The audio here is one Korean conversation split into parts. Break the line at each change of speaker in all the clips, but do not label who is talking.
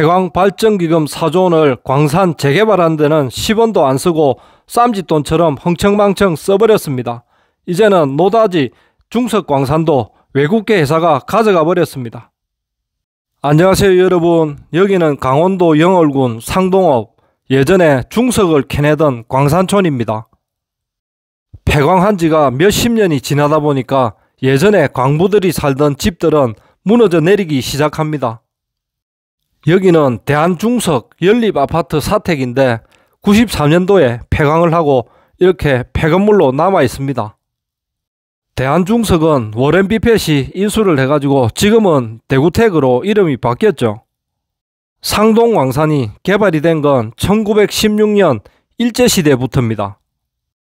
태광발전기금 4조원을 광산 재개발한 데는 10원도 안 쓰고 쌈짓돈처럼 흥청망청 써버렸습니다. 이제는 노다지 중석광산도 외국계 회사가 가져가 버렸습니다. 안녕하세요 여러분 여기는 강원도 영월군 상동읍 예전에 중석을 캐내던 광산촌입니다. 폐광한 지가 몇십 년이 지나다 보니까 예전에 광부들이 살던 집들은 무너져 내리기 시작합니다. 여기는 대한중석 연립아파트 사택인데 93년도에 폐광을 하고 이렇게 폐건물로 남아 있습니다. 대한중석은 워렌 비펫이 인수를 해가지고 지금은 대구택으로 이름이 바뀌었죠. 상동 왕산이 개발이 된 건 1916년 일제시대부터입니다.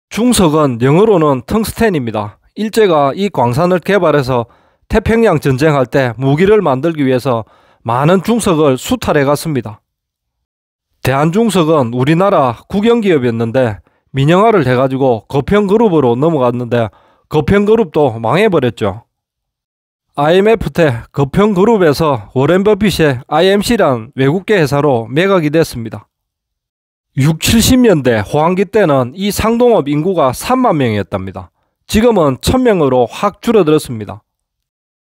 중석은 영어로는 텅스텐입니다. 일제가 이 광산을 개발해서 태평양 전쟁할 때 무기를 만들기 위해서 많은 중석을 수탈해 갔습니다. 대한중석은 우리나라 국영기업이었는데 민영화를 해가지고 거평그룹으로 넘어갔는데 거평그룹도 망해버렸죠. IMF 때 거평그룹에서 워렌 버핏의 IMC란 외국계 회사로 매각이 됐습니다. 6, 70년대 호황기 때는 이 상동업 인구가 3만 명이었답니다. 지금은 1000명으로 확 줄어들었습니다.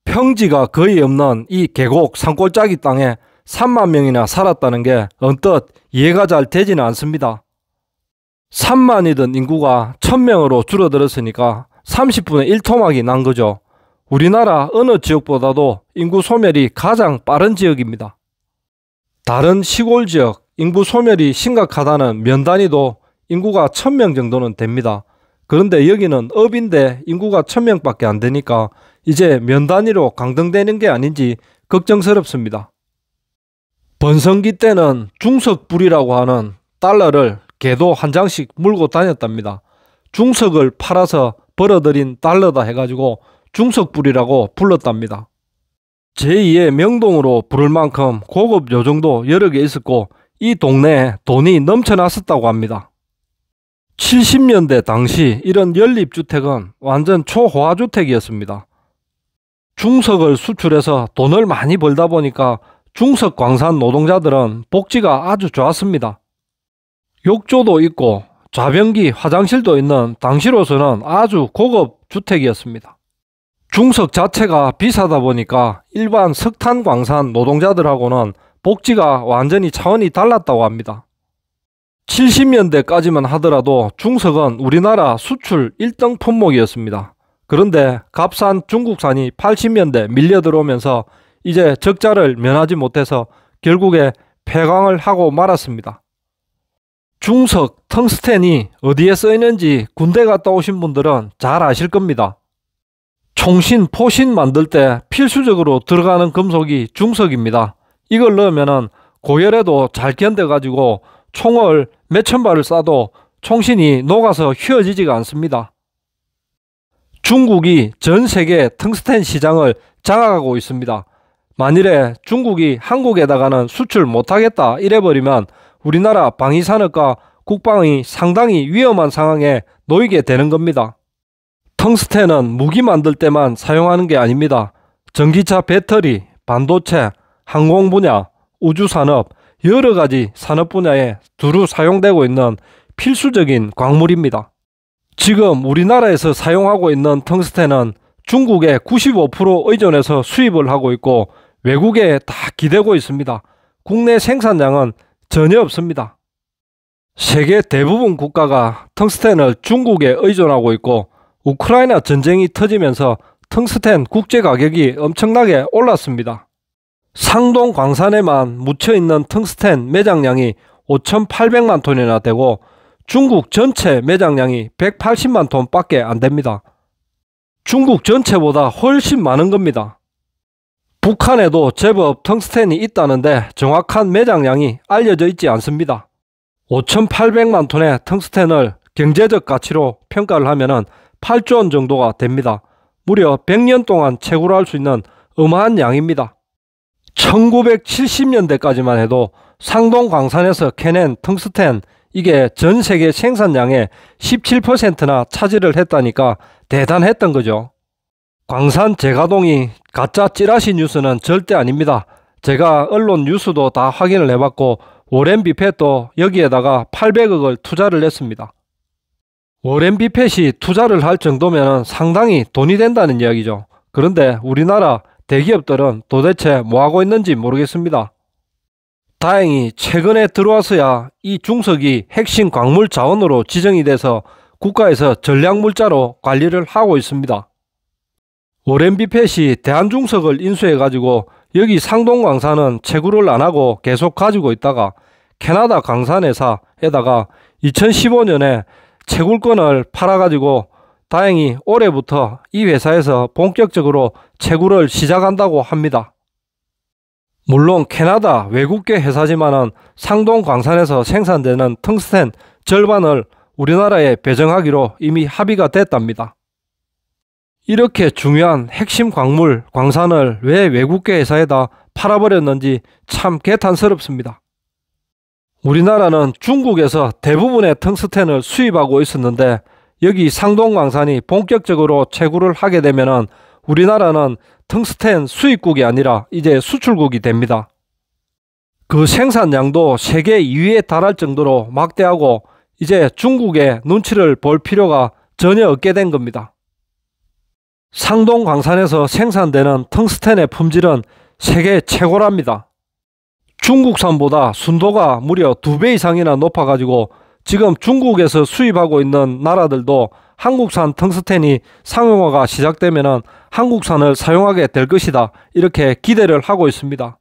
평지가 거의 없는 이 계곡 산골짜기 땅에 3만 명이나 살았다는 게 언뜻 이해가 잘 되지는 않습니다. 3만이던 인구가 1000명으로 줄어들었으니까 30분의 1토막이 난 거죠. 우리나라 어느 지역보다도 인구 소멸이 가장 빠른 지역입니다. 다른 시골 지역 인구 소멸이 심각하다는 면단위도 인구가 1000명 정도는 됩니다. 그런데 여기는 업인데 인구가 천명밖에안 되니까 이제 면 단위로 강등되는 게 아닌지 걱정스럽습니다. 번성기 때는 중석불이라고 하는 달러를 개도 한 장씩 물고 다녔답니다. 중석을 팔아서 벌어들인 달러다 해가지고 중석불이라고 불렀답니다. 제2의 명동으로 부를 만큼 고급 요정도 여러 개 있었고 이 동네에 돈이 넘쳐났었다고 합니다. 70년대 당시 이런 연립주택은 완전 초호화주택이었습니다. 중석을 수출해서 돈을 많이 벌다 보니까 중석 광산 노동자들은 복지가 아주 좋았습니다. 욕조도 있고 좌변기 화장실도 있는 당시로서는 아주 고급 주택이었습니다. 중석 자체가 비싸다 보니까 일반 석탄 광산 노동자들하고는 복지가 완전히 차원이 달랐다고 합니다. 70년대까지만 하더라도 중석은 우리나라 수출 1등 품목이었습니다. 그런데 값싼 중국산이 80년대 밀려 들어오면서 이제 적자를 면하지 못해서 결국에 폐광을 하고 말았습니다. 중석 텅스텐이 어디에 써 있는지 군대 갔다 오신 분들은 잘 아실 겁니다. 총신, 포신 만들 때 필수적으로 들어가는 금속이 중석입니다. 이걸 넣으면 고열에도 잘 견뎌가지고 총을 몇천 발을 쏴도 총신이 녹아서 휘어지지가 않습니다. 중국이 전 세계 텅스텐 시장을 장악하고 있습니다. 만일에 중국이 한국에다가는 수출 못하겠다 이래버리면 우리나라 방위산업과 국방이 상당히 위험한 상황에 놓이게 되는 겁니다. 텅스텐은 무기 만들 때만 사용하는 게 아닙니다. 전기차 배터리, 반도체, 항공 분야, 우주산업, 여러 가지 산업 분야에 두루 사용되고 있는 필수적인 광물입니다. 지금 우리나라에서 사용하고 있는 텅스텐은 중국의95% 의존해서 수입을 하고 있고 외국에 다 기대고 있습니다. 국내 생산량은 전혀 없습니다. 세계 대부분 국가가 텅스텐을 중국에 의존하고 있고 우크라이나 전쟁이 터지면서 텅스텐 국제 가격이 엄청나게 올랐습니다. 상동 광산에만 묻혀있는 텅스텐 매장량이 5,800만 톤이나 되고 중국 전체 매장량이 180만 톤 밖에 안 됩니다. 중국 전체보다 훨씬 많은 겁니다. 북한에도 제법 텅스텐이 있다는데 정확한 매장량이 알려져 있지 않습니다. 5,800만 톤의 텅스텐을 경제적 가치로 평가를 하면 8조 원 정도가 됩니다. 무려 100년 동안 채굴할 수 있는 어마한 양입니다. 1970년대까지만 해도 상동 광산에서 캐낸 텅스텐 이게 전 세계 생산량의 17%나 차지를 했다니까 대단했던 거죠. 광산 재가동이 가짜 찌라시 뉴스는 절대 아닙니다. 제가 언론 뉴스도 다 확인을 해봤고 워렌 비펫도 여기에다가 800억을 투자를 했습니다. 워렌 비펫이 투자를 할 정도면 상당히 돈이 된다는 이야기죠. 그런데 우리나라 대기업들은 도대체 뭐하고 있는지 모르겠습니다. 다행히 최근에 들어와서야 이 중석이 핵심 광물 자원으로 지정이 돼서 국가에서 전략물자로 관리를 하고 있습니다. 오렌 비펫이 대한중석을 인수해가지고 여기 상동 광산은 채굴을 안 하고 계속 가지고 있다가 캐나다 광산회사에다가 2015년에 채굴권을 팔아가지고 다행히 올해부터 이 회사에서 본격적으로 채굴을 시작한다고 합니다. 물론 캐나다 외국계 회사지만은 상동 광산에서 생산되는 텅스텐 절반을 우리나라에 배정하기로 이미 합의가 됐답니다. 이렇게 중요한 핵심 광물 광산을 왜 외국계 회사에다 팔아버렸는지 참 개탄스럽습니다. 우리나라는 중국에서 대부분의 텅스텐을 수입하고 있었는데 여기 상동광산이 본격적으로 채굴을 하게 되면 우리나라는 텅스텐 수입국이 아니라 이제 수출국이 됩니다. 그 생산량도 세계 2위에 달할 정도로 막대하고 이제 중국의 눈치를 볼 필요가 전혀 없게 된 겁니다. 상동 광산에서 생산되는 텅스텐의 품질은 세계 최고랍니다. 중국산보다 순도가 무려 2배 이상이나 높아가지고 지금 중국에서 수입하고 있는 나라들도 한국산 텅스텐이 상용화가 시작되면 한국산을 사용하게 될 것이다. 이렇게 기대를 하고 있습니다.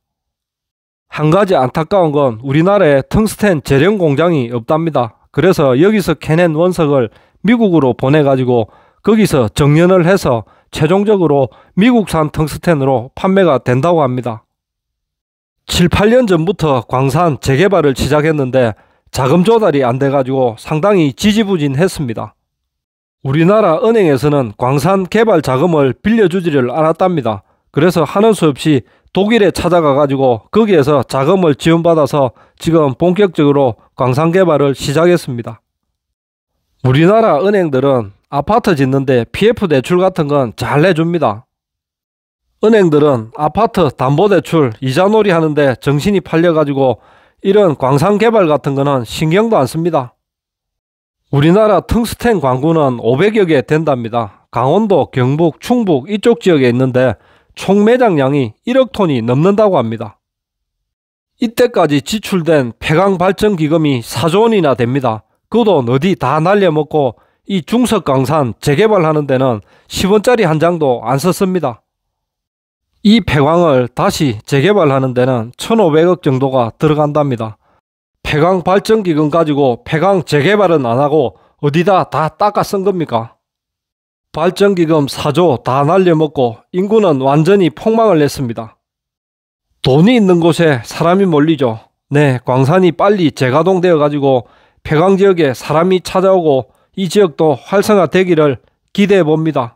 한 가지 안타까운 건 우리나라에 텅스텐 재련 공장이 없답니다. 그래서 여기서 캐낸 원석을 미국으로 보내가지고 거기서 정련을 해서 최종적으로 미국산 텅스텐으로 판매가 된다고 합니다. 7, 8년 전부터 광산 재개발을 시작했는데 자금 조달이 안 돼가지고 상당히 지지부진했습니다. 우리나라 은행에서는 광산 개발 자금을 빌려주지를 않았답니다. 그래서 하는 수 없이 독일에 찾아가가지고 거기에서 자금을 지원받아서 지금 본격적으로 광산 개발을 시작했습니다. 우리나라 은행들은 아파트 짓는데 PF 대출 같은 건 잘 내줍니다. 은행들은 아파트 담보대출 이자놀이 하는데 정신이 팔려가지고 이런 광산 개발 같은 거는 신경도 안 씁니다. 우리나라 텅스텐 광구는 500여 개 된답니다. 강원도, 경북, 충북 이쪽 지역에 있는데 총 매장량이 1억 톤이 넘는다고 합니다. 이때까지 지출된 폐광 발전 기금이 4조 원이나 됩니다. 그 돈 어디 다 날려먹고 이중석광산 재개발하는 데는 10원짜리 한 장도 안 썼습니다. 이 폐광을 다시 재개발하는 데는 1,500억 정도가 들어간답니다. 폐광 발전 기금 가지고 폐광 재개발은 안 하고 어디다 다 닦아 쓴 겁니까? 발전 기금 4조 다 날려먹고 인구는 완전히 폭망을 냈습니다. 돈이 있는 곳에 사람이 몰리죠. 네, 광산이 빨리 재가동되어 가지고 폐광 지역에 사람이 찾아오고 이 지역도 활성화되기를 기대해 봅니다.